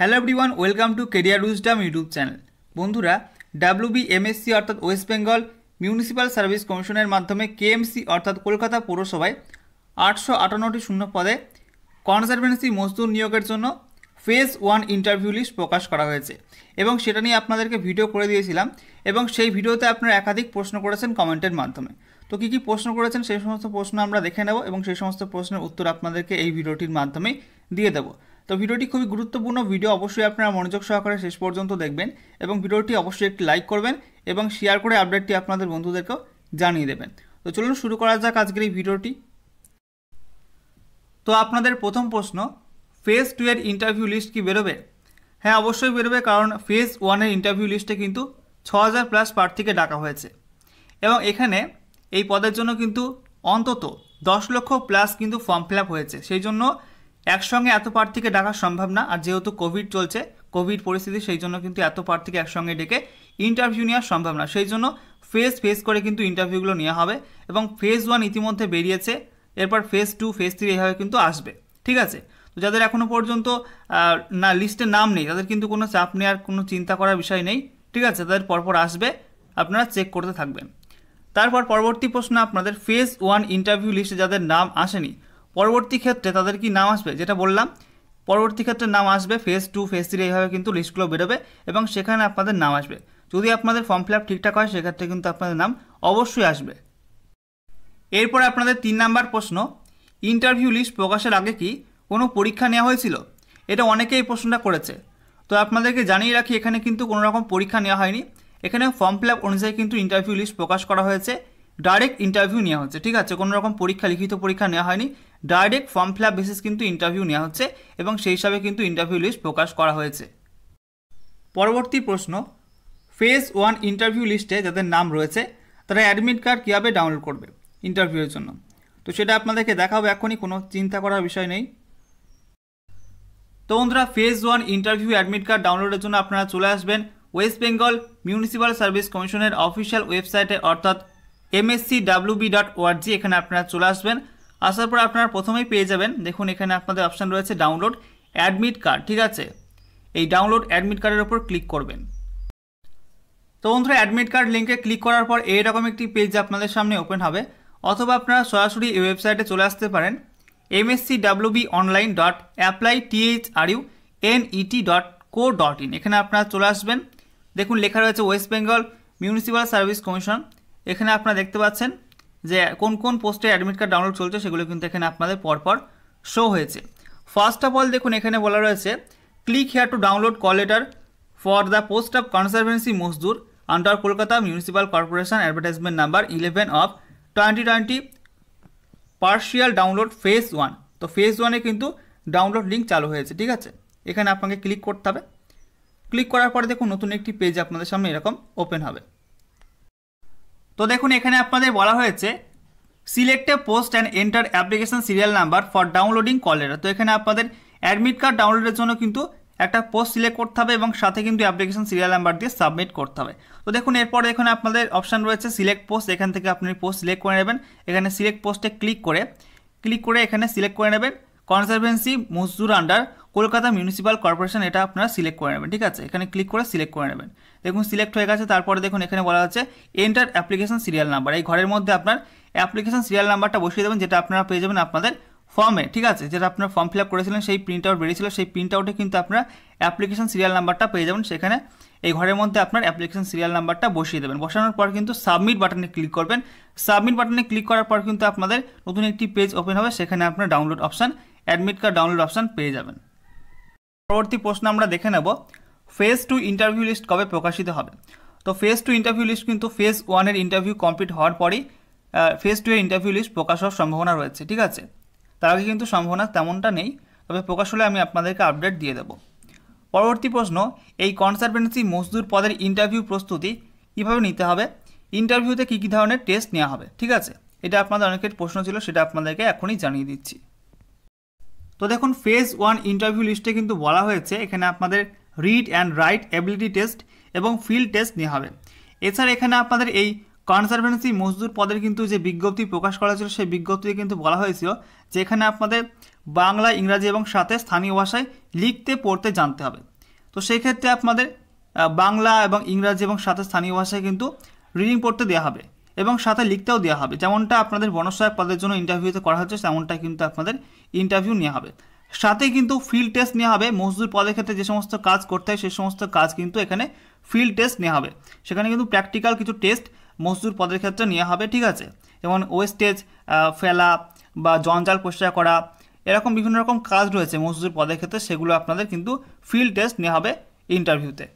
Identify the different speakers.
Speaker 1: hello everyone welcome to career wisdom YouTube channel বন্ধুরা WB MSC অর্থাৎ West Bengal municipal service কমিশনের মাধ্যমে KMC অর্থাৎ কলকাতা পৌরসভায় আটশো আটান্নটি শূন্য পদে কনজারভেন্সি মজদুর নিয়োগের জন্য ফেজ ওয়ান ইন্টারভিউ লিস্ট প্রকাশ করা হয়েছে এবং সেটা নিয়ে আপনাদেরকে ভিডিও করে দিয়েছিলাম এবং সেই ভিডিওতে আপনারা একাধিক প্রশ্ন করেছেন কমেন্টের মাধ্যমে তো কী কী প্রশ্ন করেছেন সেই সমস্ত প্রশ্ন আমরা দেখে নেব এবং সেই সমস্ত প্রশ্নের উত্তর আপনাদেরকে এই ভিডিওটির মাধ্যমে দিয়ে দেবো তো ভিডিওটি খুবই গুরুত্বপূর্ণ ভিডিও অবশ্যই আপনারা মনোযোগ সহকারে শেষ পর্যন্ত দেখবেন এবং ভিডিওটি অবশ্যই একটি লাইক করবেন এবং শেয়ার করে আপডেটটি আপনাদের বন্ধুদেরকেও জানিয়ে দেবেন তো চলুন শুরু করা যাক আজকের এই ভিডিওটি তো আপনাদের প্রথম প্রশ্ন ফেজ টু এর ইন্টারভিউ লিস্ট কি বেরোবে হ্যাঁ অবশ্যই বেরোবে কারণ ফেজ ওয়ানের ইন্টারভিউ লিস্টে কিন্তু ছ হাজার প্লাস প্রার্থীকে ডাকা হয়েছে এবং এখানে এই পদের জন্য কিন্তু অন্তত দশ লক্ষ প্লাস কিন্তু ফর্ম ফিল হয়েছে সেই জন্য একসঙ্গে এত প্রার্থীকে ডাকা সম্ভব না আর যেহেতু কোভিড চলছে কোভিড পরিস্থিতি সেই জন্য কিন্তু এত প্রার্থীকে একসঙ্গে ডেকে ইন্টারভিউ নেওয়া সম্ভব না সেই জন্য ফেস ফেস করে কিন্তু ইন্টারভিউগুলো নেওয়া হবে এবং ফেজ ওয়ান ইতিমধ্যে বেরিয়েছে এরপর ফেজ টু ফেজ থ্রি এভাবে কিন্তু আসবে ঠিক আছে তো যাদের এখনও পর্যন্ত না লিস্টে নাম নেই তাদের কিন্তু কোনো চাপ নেওয়ার কোনো চিন্তা করার বিষয় নেই ঠিক আছে তাদের পরপর আসবে আপনারা চেক করতে থাকবেন তারপর পরবর্তী প্রশ্ন আপনাদের ফেজ ওয়ান ইন্টারভিউ লিস্টে যাদের নাম আসেনি পরবর্তী ক্ষেত্রে তাদের কি নাম আসবে যেটা বললাম পরবর্তী ক্ষেত্রে নাম আসবে ফেজ টু ফেজ থ্রি এইভাবে কিন্তু লিস্টগুলো বেরোবে এবং সেখানে আপনাদের নাম আসবে যদি আপনাদের ফর্ম ফিল আপ ঠিকঠাক হয় সেক্ষেত্রে কিন্তু আপনাদের নাম অবশ্যই আসবে এরপর আপনাদের তিন নাম্বার প্রশ্ন ইন্টারভিউ লিস্ট প্রকাশের আগে কি কোনো পরীক্ষা নেওয়া হয়েছিল এটা অনেকেই প্রশ্নটা করেছে তো আপনাদেরকে জানিয়ে রাখি এখানে কিন্তু কোনো রকম পরীক্ষা নেওয়া হয়নি এখানে ফর্ম ফিল আপ অনুযায়ী কিন্তু ইন্টারভিউ লিস্ট প্রকাশ করা হয়েছে ডাইরেক্ট ইন্টারভিউ নেওয়া হচ্ছে ঠিক আছে কোনো রকম পরীক্ষা লিখিত পরীক্ষা নেওয়া হয়নি direct form fill up basis কিন্তু ইন্টারভিউ নেওয়া হচ্ছে এবং সেই হিসাবে কিন্তু ইন্টারভিউ লিস্ট প্রকাশ করা হয়েছে পরবর্তী প্রশ্ন ফেজ ওয়ান ইন্টারভিউ লিস্টে যাদের নাম রয়েছে তারা অ্যাডমিট কার্ড কীভাবে ডাউনলোড করবে ইন্টারভিউয়ের জন্য তো সেটা আপনাদেরকে দেখাবো এখনই কোনো চিন্তা করার বিষয় নেই তো বন্ধুরা phase one interview admit card ডাউনলোডের জন্য আপনারা চলে আসবেন ওয়েস্ট বেঙ্গল মিউনিসিপ্যাল সার্ভিস কমিশনের অফিসিয়াল ওয়েবসাইটে অর্থাৎ এমএসসি বি ডট ওআরজি এখানে আপনারা চলে আসবেন আসার পর আপনারা প্রথমেই পেয়ে যাবেন দেখুন এখানে আপনাদের অপশান রয়েছে ডাউনলোড অ্যাডমিট কার্ড ঠিক আছে এই ডাউনলোড অ্যাডমিট কার্ডের ওপর ক্লিক করবেন তো বন্ধুরা অ্যাডমিট কার্ড লিঙ্কে ক্লিক করার পর এইরকম একটি পেজ আপনাদের সামনে ওপেন হবে অথবা আপনারা সরাসরি এই ওয়েবসাইটে চলে আসতে পারেন MSC B online dot apply TH R U NET dot co dot in এখানে আপনারা চলে আসবেন দেখুন লেখা রয়েছে West Bengal municipal service commission এখানে আপনারা দেখতে পাচ্ছেন যে কোন কোন পোস্টে অ্যাডমিট কার্ড ডাউনলোড চলছে সেগুলো কিন্তু এখানে আপনাদের পরপর শো হয়েছে ফার্স্ট অফ অল দেখুন এখানে বলা রয়েছে click here to download call letter for the post of conservancy মজদুর under Kolkata municipal corporation advertisement number eleven of twenty twenty partial download phase one তো ফেজ ওয়ানে কিন্তু ডাউনলোড লিঙ্ক চালু হয়েছে ঠিক আছে এখানে আপনাকে ক্লিক করতে হবে ক্লিক করার পরে দেখুন নতুন একটি পেজ আপনাদের সামনে এরকম ওপেন হবে তো দেখুন এখানে আপনাদের বলা হয়েছে select a post and enter application serial number for downloading কলের তো এখানে আপনাদের অ্যাডমিট কার্ড ডাউনলোডের জন্য কিন্তু একটা পোস্ট সিলেক্ট করতে হবে এবং সাথে কিন্তু অ্যাপ্লিকেশন সিরিয়াল নাম্বার দিয়ে সাবমিট করতে হবে তো দেখুন এরপর এখানে আপনাদের অপশান রয়েছে সিলেক্ট পোস্ট এখান থেকে আপনি পোস্ট সিলেক্ট করে নেবেন এখানে সিলেক্ট পোস্টে ক্লিক করে ক্লিক করে এখানে সিলেক্ট করে নেবেন কনসারভেন্সি মজদুর আন্ডার কলকাতা মিউনিসিপ্যাল কর্পোরেশন এটা আপনারা সিলেক্ট করে নেবেন ঠিক আছে এখানে ক্লিক করে সিলেক্ট করে নেবেন দেখুন সিলেক্ট হয়ে গেছে তারপরে দেখুন এখানে বলা হচ্ছে এন্টার অ্যাপ্লিকেশন সিরিয়াল নাম্বার এই ঘরের মধ্যে আপনার অ্যাপ্লিকেশন সিরিয়াল নাম্বারটা বসিয়ে দেবেন যেটা আপনারা পেয়ে যাবেন আপনাদের ফর্মে ঠিক আছে যেটা আপনার ফর্ম ফিল আপ করেছিলেন সেই প্রিন্ট আউট বেরিয়েছিল সেই প্রিন্ট আউটে কিন্তু আপনার অ্যাপ্লিকেশন সিরিয়াল নাম্বারটা পেয়ে যাবেন সেখানে এই ঘরের মধ্যে আপনার অ্যাপ্লিকেশন সিরিয়াল নাম্বারটা বসিয়ে দেবেন বসানোর পর কিন্তু সাবমিট বাটনে ক্লিক করবেন সাবমিট বাটনে ক্লিক করার পর কিন্তু আপনাদের নতুন একটি পেজ ওপেন হবে সেখানে আপনার download option admit card download option পেয়ে যাবেন পরবর্তী প্রশ্ন আমরা দেখে নেব ফেজ টু ইন্টারভিউ লিস্ট কবে প্রকাশিত হবে তো ফেজ টু ইন্টারভিউ লিস্ট কিন্তু ফেজ ওয়ানের ইন্টারভিউ কমপ্লিট হওয়ার পরেই ফেজ টু এর ইন্টারভিউ লিস্ট প্রকাশ হওয়ার সম্ভাবনা রয়েছে ঠিক আছে তার আগে কিন্তু সম্ভাবনা তেমনটা নেই তবে প্রকাশ হলে আমি আপনাদেরকে আপডেট দিয়ে দেব পরবর্তী প্রশ্ন এই কনসালভেন্সি মজদুর পদের ইন্টারভিউ প্রস্তুতি কীভাবে নিতে হবে ইন্টারভিউতে কী কী ধরনের টেস্ট নেওয়া হবে ঠিক আছে এটা আপনাদের অনেকের প্রশ্ন ছিল সেটা আপনাদেরকে এখনই জানিয়ে দিচ্ছি তো দেখুন ফেজ ওয়ান ইন্টারভিউ লিস্টে কিন্তু বলা হয়েছে এখানে আপনাদের read and write ability test এবং ফিল্ড টেস্ট নেওয়া হবে এছাড়া এখানে আপনাদের এই কনসারভেন্সি মজদুর পদের কিন্তু যে বিজ্ঞপ্তি প্রকাশ করা হয়েছিল সেই বিজ্ঞপ্তিতে কিন্তু বলা হয়েছিল যে এখানে আপনাদের বাংলা ইংরাজি এবং সাথে স্থানীয় ভাষায় লিখতে পড়তে জানতে হবে তো সেই ক্ষেত্রে আপনাদের বাংলা এবং ইংরাজি এবং সাথে স্থানীয় ভাষায় কিন্তু রিডিং পড়তে দেওয়া হবে এবং সাথে লিখতেও দেওয়া হবে যেমনটা আপনাদের বনসহায়ক পদের জন্য ইন্টারভিউতে করা হচ্ছে তেমনটা কিন্তু আপনাদের ইন্টারভিউ নেওয়া হবে সাথে কিন্তু ফিল্ড টেস্ট নেওয়া হবে মজদুর পদের ক্ষেত্রে যে সমস্ত কাজ করতে হয় সেই সমস্ত কাজ কিন্তু এখানে ফিল্ড টেস্ট নেওয়া হবে সেখানে কিন্তু প্র্যাকটিক্যাল কিছু টেস্ট মজদুর পদের ক্ষেত্রে নেওয়া হবে ঠিক আছে যেমন ওয়েস্টেজ ফেলা বা জঞ্জাল পরিষ্কার করা এরকম বিভিন্ন রকম কাজ রয়েছে মজদুর পদের ক্ষেত্রে সেগুলো আপনাদের কিন্তু ফিল্ড টেস্ট নেওয়া হবে ইন্টারভিউতে